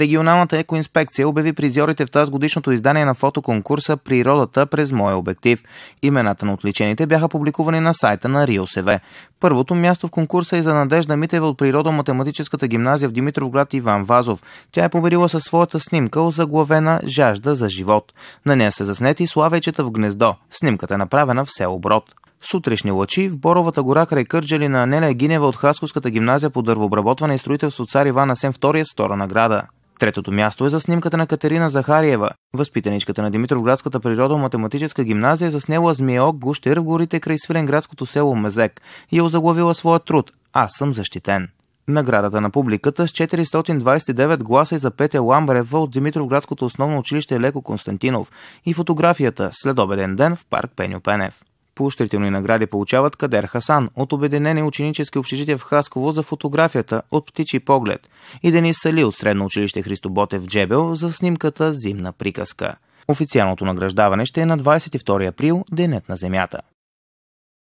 Регионалната екоинспекция обяви призьорите в тази годишното издание на фотоконкурса Природата през моя обектив. Имената на отличените бяха публикувани на сайта на РИОСВ. Първото място в конкурса е за Надежда Митева от Природо-математическата гимназия в Димитровград Иван Вазов. Тя е победила със своята снимка, озаглавена «Жажда за живот». На нея се заснети славечета в гнездо. Снимката е направена в село Брод. Сутрешни лъчи в Боровата гора край Кърджали на Анеля Гинева от Хасковската гимназия по дървообработване и строителство цар Иван Асен втория стора награда. Третото място е за снимката на Катерина Захариева, възпитаничката на Димитровградската природо-математическа гимназия, е заснела змиеок гущер в горите край свиленградското село Мезек и е озаглавила своя труд «Аз съм защитен». Наградата на публиката с 429 гласа и е за Пете Ламбрева от Димитровградското основно училище Леко Константинов и фотографията «Следобеден ден» в парк Пеню Пенев поощрителни награди получават Кадер Хасан от Обединени ученически общежития в Хасково за фотографията от птичи поглед и Денис Сали от Средно училище Христо Ботев Джебел за снимката Зимна приказка. Официалното награждаване ще е на 22 април, Денят на Земята.